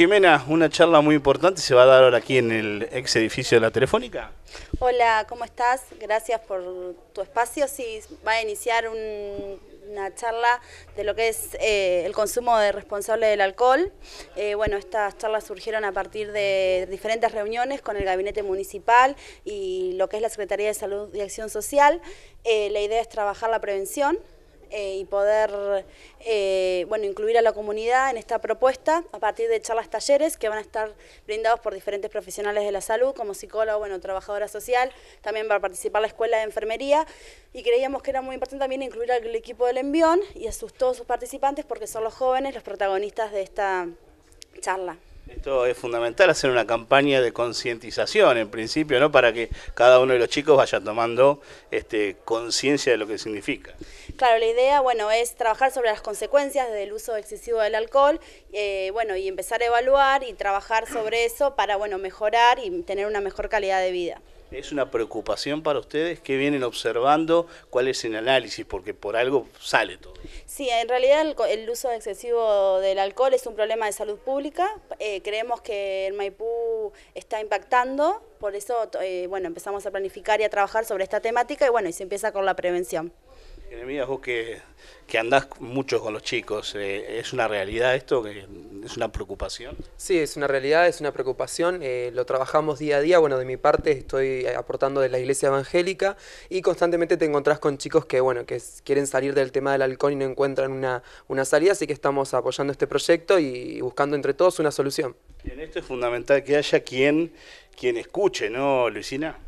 Jimena, una charla muy importante se va a dar ahora aquí en el ex edificio de la Telefónica. Hola, ¿cómo estás? Gracias por tu espacio. Sí, va a iniciar una charla de lo que es eh, el consumo de responsable del alcohol. Eh, bueno, estas charlas surgieron a partir de diferentes reuniones con el Gabinete Municipal y lo que es la Secretaría de Salud y Acción Social. Eh, la idea es trabajar la prevención eh, y poder eh, incluir a la comunidad en esta propuesta a partir de charlas talleres que van a estar brindados por diferentes profesionales de la salud, como psicólogo, bueno, trabajadora social, también va a participar la Escuela de Enfermería y creíamos que era muy importante también incluir al equipo del envión y a sus, todos sus participantes porque son los jóvenes los protagonistas de esta charla. Esto es fundamental, hacer una campaña de concientización en principio, ¿no? Para que cada uno de los chicos vaya tomando este, conciencia de lo que significa. Claro, la idea, bueno, es trabajar sobre las consecuencias del uso excesivo del alcohol, eh, bueno, y empezar a evaluar y trabajar sobre eso para, bueno, mejorar y tener una mejor calidad de vida es una preocupación para ustedes que vienen observando cuál es el análisis, porque por algo sale todo. Sí, en realidad el, uso excesivo del alcohol es un problema de salud pública. Eh, creemos que el Maipú está impactando, por eso eh, bueno, empezamos a planificar y a trabajar sobre esta temática y bueno, y se empieza con la prevención. Eh, vos que, que andás mucho con los chicos, eh, ¿es una realidad esto? que ¿Es una preocupación? Sí, es una realidad, es una preocupación, eh, lo trabajamos día a día, bueno, de mi parte estoy aportando de la iglesia evangélica y constantemente te encontrás con chicos que, bueno, que quieren salir del tema del halcón y no encuentran una, salida, así que estamos apoyando este proyecto y buscando entre todos una solución. Y en esto es fundamental que haya quien, quien escuche, ¿no, Luisina?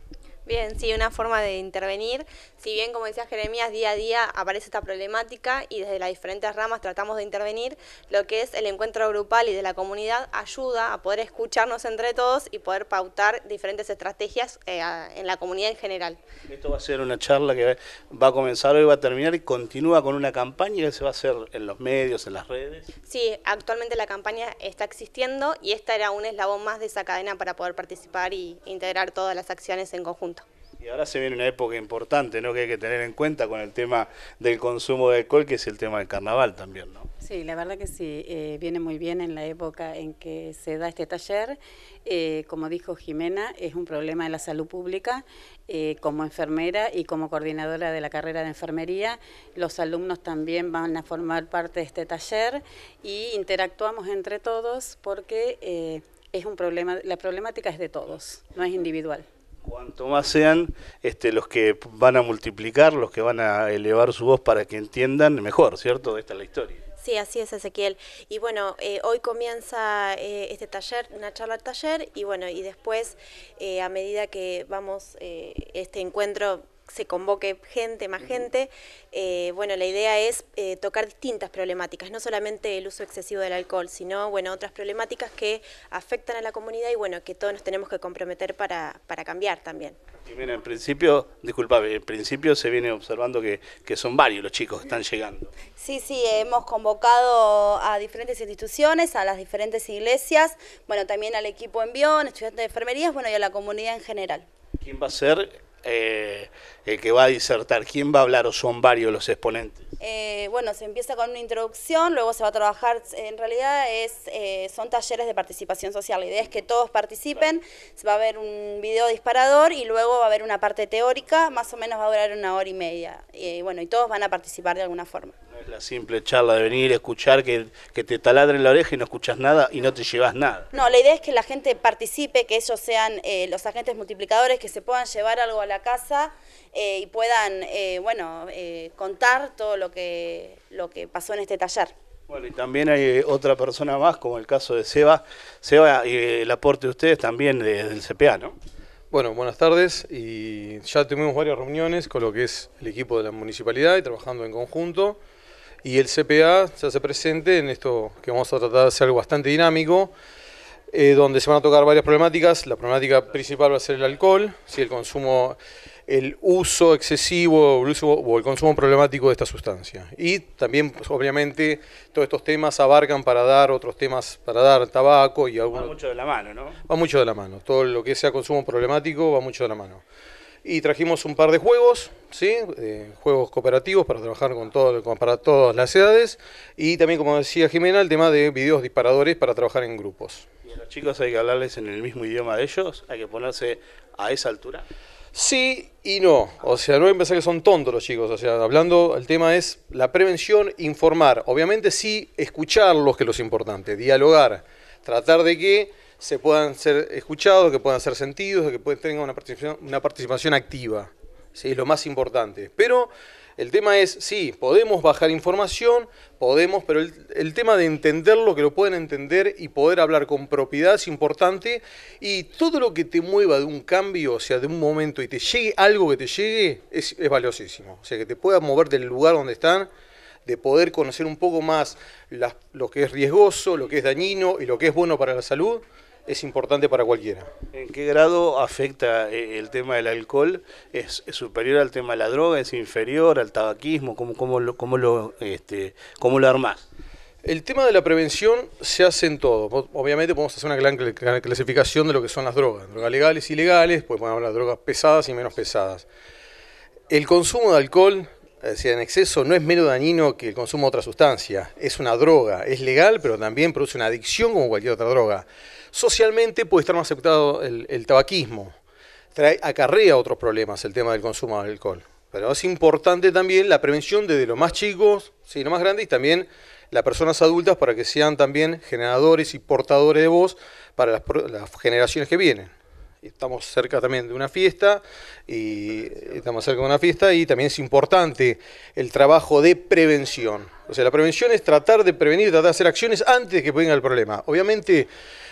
Bien, sí, una forma de intervenir. Si bien, como decía Jeremías, día a día aparece esta problemática y desde las diferentes ramas tratamos de intervenir, lo que es el encuentro grupal y de la comunidad ayuda a poder escucharnos entre todos y poder pautar diferentes estrategias eh, en la comunidad en general. Esto va a ser una charla que va a comenzar hoy, va a terminar y continúa con una campaña que se va a hacer en los medios, en las redes. Sí, actualmente la campaña está existiendo y esta era un eslabón más de esa cadena para poder participar y integrar todas las acciones en conjunto. Y ahora se viene una época importante, ¿no? Que hay que tener en cuenta con el tema del consumo de alcohol, que es el tema del carnaval también, ¿no? Sí, la verdad que sí, eh, viene muy bien en la época en que se da este taller. Eh, como dijo Jimena, es un problema de la salud pública. Eh, como enfermera y como coordinadora de la carrera de enfermería, los alumnos también van a formar parte de este taller y interactuamos entre todos porque es un problema, la problemática es de todos, no es individual cuanto más sean este, los que van a multiplicar, los que van a elevar su voz para que entiendan mejor, ¿cierto? Esta es la historia. Sí, así es, Ezequiel. Y bueno, eh, hoy comienza eh, este taller, una charla taller, y bueno, y después, eh, a medida que vamos, este encuentro se convoque gente, más gente. Eh, bueno, la idea es eh, tocar distintas problemáticas, no solamente el uso excesivo del alcohol, sino bueno, otras problemáticas que afectan a la comunidad y bueno, que todos nos tenemos que comprometer para, para cambiar también. Y en principio, disculpame, en principio se viene observando que, son varios los chicos que están llegando. Sí, sí, hemos convocado a diferentes instituciones, a las diferentes iglesias, bueno, también al equipo en Bion, estudiantes de enfermerías, bueno, y a la comunidad en general. ¿Quién va a ser eh, el que va a disertar? ¿Quién va a hablar o son varios los exponentes? Eh, bueno, se empieza con una introducción, luego se va a trabajar, en realidad es, eh, son talleres de participación social, la idea es que todos participen, se va a ver un video disparador y luego va a haber una parte teórica, más o menos va a durar una hora y media, y bueno, y todos van a participar de alguna forma. La simple charla de venir, escuchar, que, te taladren la oreja y no escuchas nada y no te llevas nada. No, la idea es que la gente participe, que ellos sean eh, los agentes multiplicadores, que se puedan llevar algo a la casa eh, y puedan, eh, contar todo lo que, lo que pasó en este taller. Bueno, y también hay otra persona más, como el caso de Seba. Seba, el aporte de ustedes también del CPA, ¿no? Bueno, buenas tardes. Y ya tuvimos varias reuniones con lo que es el equipo de la municipalidad y trabajando en conjunto y el CPA se hace presente en esto que vamos a tratar de hacer bastante dinámico, eh, donde se van a tocar varias problemáticas. La problemática principal va a ser el alcohol, el consumo, el uso excesivo o el, consumo problemático de esta sustancia. Y también, pues, obviamente, todos estos temas abarcan para dar otros temas, para dar tabaco y algo. Va mucho de la mano, ¿no? Va mucho de la mano. Todo lo que sea consumo problemático va mucho de la mano y trajimos un par de juegos, ¿sí? Eh, juegos cooperativos para trabajar con todo, para todas las edades y también, como decía Jimena, el tema de videos disparadores para trabajar en grupos. ¿Y a los chicos hay que hablarles en el mismo idioma de ellos? ¿Hay que ponerse a esa altura? Sí y no. O sea, no hay que pensar que son tontos los chicos. O sea, hablando, el tema es la prevención, informar. Obviamente sí, escucharlos, que es lo importante, dialogar, tratar de que se puedan ser escuchados, que puedan ser sentidos, que pueden, tengan una participación, una participación activa. ¿sí? Es lo más importante. Pero el tema es, sí, podemos bajar información, podemos, pero el, tema de entenderlo, que lo puedan entender y poder hablar con propiedad es importante. Y todo lo que te mueva de un cambio, o sea, de un momento y te llegue algo que te llegue, es, valiosísimo. O sea, que te puedan mover del lugar donde están de poder conocer un poco más lo que es riesgoso, lo que es dañino y lo que es bueno para la salud, es importante para cualquiera. ¿En qué grado afecta eh, el tema del alcohol? ¿Es, superior al tema de la droga? ¿Es inferior al tabaquismo? ¿Cómo, cómo lo, cómo lo, este, cómo lo El tema de la prevención se hace en todo. Obviamente podemos hacer una gran clasificación de lo que son las drogas. Drogas legales y ilegales, pues podemos hablar de drogas pesadas y menos pesadas. El consumo de alcohol, Decía en exceso no es menos dañino que el consumo de otra sustancia. Es una droga, es legal, pero también produce una adicción como cualquier otra droga. Socialmente puede estar más aceptado el, tabaquismo. Trae, acarrea otros problemas el tema del consumo de alcohol. Pero es importante también la prevención desde los más chicos, sí, los más grandes, y también las personas adultas para que sean también generadores y portadores de voz para las generaciones que vienen estamos cerca también de una fiesta y estamos cerca de una fiesta y también es importante el trabajo de prevención. O sea, la prevención es tratar de prevenir, tratar de hacer acciones antes de que venga el problema. Obviamente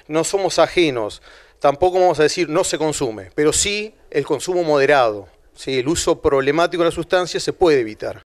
no somos ajenos, tampoco vamos a decir no se consume, pero sí el consumo moderado. ¿sí? El uso problemático de la sustancia se puede evitar.